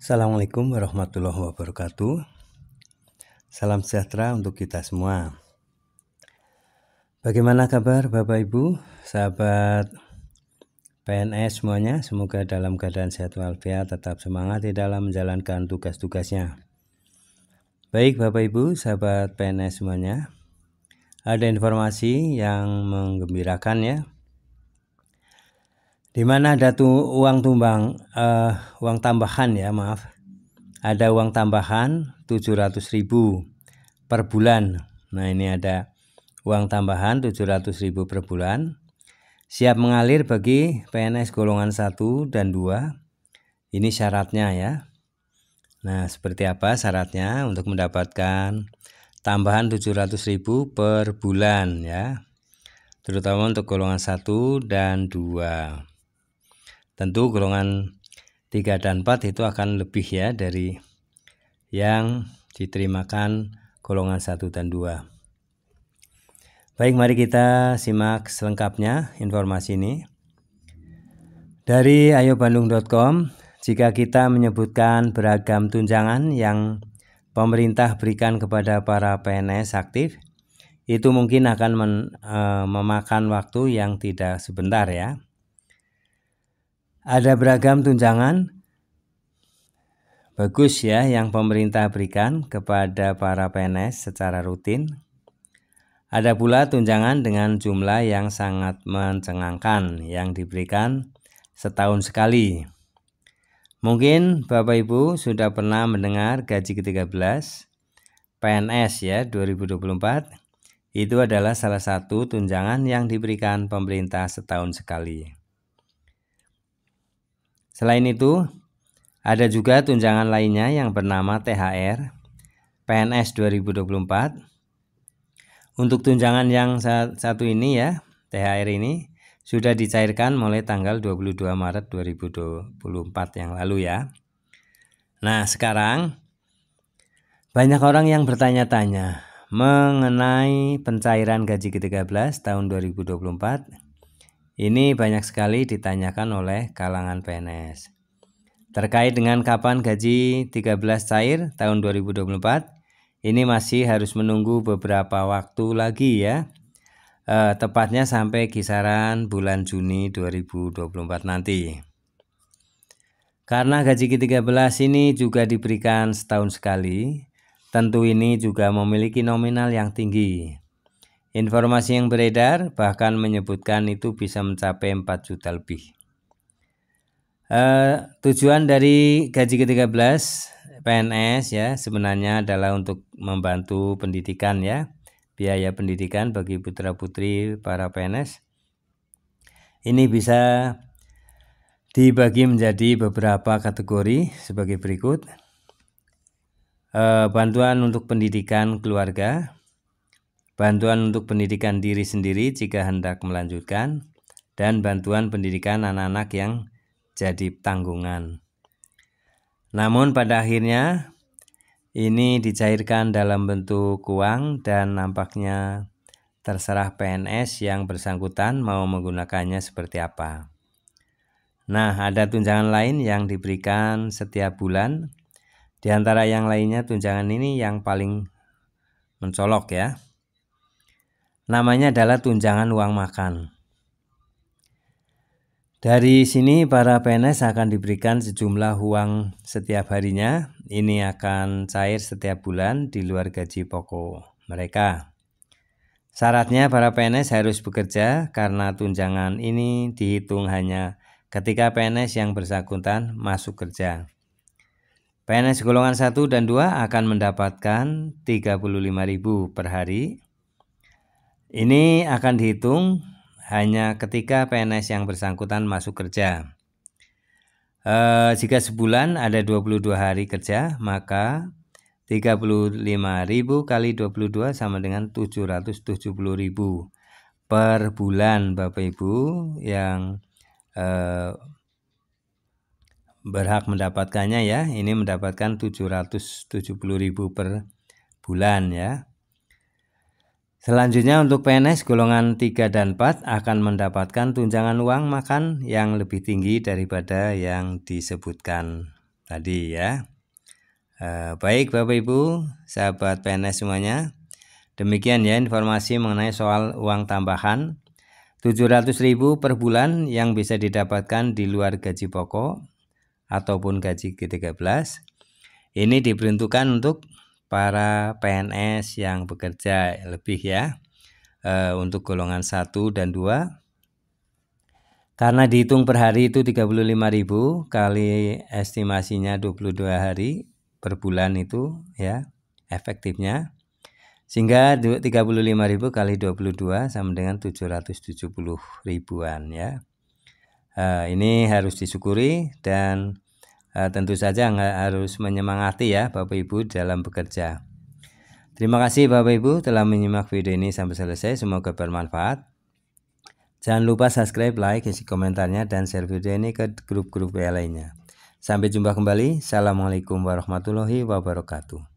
Assalamualaikum warahmatullahi wabarakatuh. Salam sejahtera untuk kita semua. Bagaimana kabar Bapak Ibu, sahabat PNS semuanya? Semoga dalam keadaan sehat walafiat, tetap semangat di dalam menjalankan tugas-tugasnya. Baik Bapak Ibu, sahabat PNS semuanya. Ada informasi yang menggembirakan ya di mana ada tu, uang tumbang uh, uang tambahan ya maaf ada uang tambahan ratus ribu per bulan nah ini ada uang tambahan ratus ribu per bulan siap mengalir bagi PNS golongan 1 dan 2 ini syaratnya ya nah seperti apa syaratnya untuk mendapatkan tambahan ratus ribu per bulan ya terutama untuk golongan 1 dan 2 tentu golongan 3 dan 4 itu akan lebih ya dari yang diterimakan golongan 1 dan 2. Baik, mari kita simak selengkapnya informasi ini. Dari ayobandung.com, jika kita menyebutkan beragam tunjangan yang pemerintah berikan kepada para PNS aktif, itu mungkin akan men, e, memakan waktu yang tidak sebentar ya. Ada beragam tunjangan bagus ya yang pemerintah berikan kepada para PNS secara rutin. Ada pula tunjangan dengan jumlah yang sangat mencengangkan yang diberikan setahun sekali. Mungkin Bapak Ibu sudah pernah mendengar gaji ke-13 PNS ya 2024 itu adalah salah satu tunjangan yang diberikan pemerintah setahun sekali. Selain itu, ada juga tunjangan lainnya yang bernama THR PNS 2024. Untuk tunjangan yang satu ini ya, THR ini sudah dicairkan mulai tanggal 22 Maret 2024 yang lalu ya. Nah, sekarang banyak orang yang bertanya-tanya mengenai pencairan gaji ke-13 tahun 2024 ini banyak sekali ditanyakan oleh kalangan PNS. Terkait dengan kapan gaji 13 cair tahun 2024, ini masih harus menunggu beberapa waktu lagi ya. Eh, tepatnya sampai kisaran bulan Juni 2024 nanti. Karena gaji ke-13 ini juga diberikan setahun sekali, tentu ini juga memiliki nominal yang tinggi. Informasi yang beredar bahkan menyebutkan itu bisa mencapai 4 juta lebih. Uh, tujuan dari gaji ke-13 PNS ya sebenarnya adalah untuk membantu pendidikan ya, biaya pendidikan bagi putra-putri para PNS. Ini bisa dibagi menjadi beberapa kategori sebagai berikut. Uh, bantuan untuk pendidikan keluarga, bantuan untuk pendidikan diri sendiri jika hendak melanjutkan, dan bantuan pendidikan anak-anak yang jadi tanggungan. Namun pada akhirnya ini dicairkan dalam bentuk uang dan nampaknya terserah PNS yang bersangkutan mau menggunakannya seperti apa. Nah, ada tunjangan lain yang diberikan setiap bulan. Di antara yang lainnya tunjangan ini yang paling mencolok ya. Namanya adalah tunjangan uang makan. Dari sini para PNS akan diberikan sejumlah uang setiap harinya. Ini akan cair setiap bulan di luar gaji pokok mereka. Syaratnya para PNS harus bekerja karena tunjangan ini dihitung hanya ketika PNS yang bersangkutan masuk kerja. PNS golongan 1 dan 2 akan mendapatkan 35.000 per hari ini akan dihitung hanya ketika PNS yang bersangkutan masuk kerja. E, jika sebulan ada 22 hari kerja, maka 35.000 kali 22 sama dengan 770.000 per bulan Bapak Ibu yang e, berhak mendapatkannya ya. Ini mendapatkan 770.000 per bulan ya. Selanjutnya untuk PNS golongan 3 dan 4 akan mendapatkan tunjangan uang makan yang lebih tinggi daripada yang disebutkan tadi ya. Eh, baik Bapak Ibu, sahabat PNS semuanya. Demikian ya informasi mengenai soal uang tambahan 700.000 per bulan yang bisa didapatkan di luar gaji pokok ataupun gaji G13. Ini diperuntukkan untuk para PNS yang bekerja lebih ya e, untuk golongan 1 dan 2 karena dihitung per hari itu 35.000 kali estimasinya 22 hari per bulan itu ya efektifnya sehingga 35.000 kali 22 sama dengan 770 ribuan ya. e, ini harus disyukuri dan Eh, tentu saja harus menyemangati ya Bapak Ibu dalam bekerja. Terima kasih Bapak Ibu telah menyimak video ini sampai selesai. Semoga bermanfaat. Jangan lupa subscribe, like, isi komentarnya, dan share video ini ke grup-grup lainnya. Sampai jumpa kembali. Assalamualaikum warahmatullahi wabarakatuh.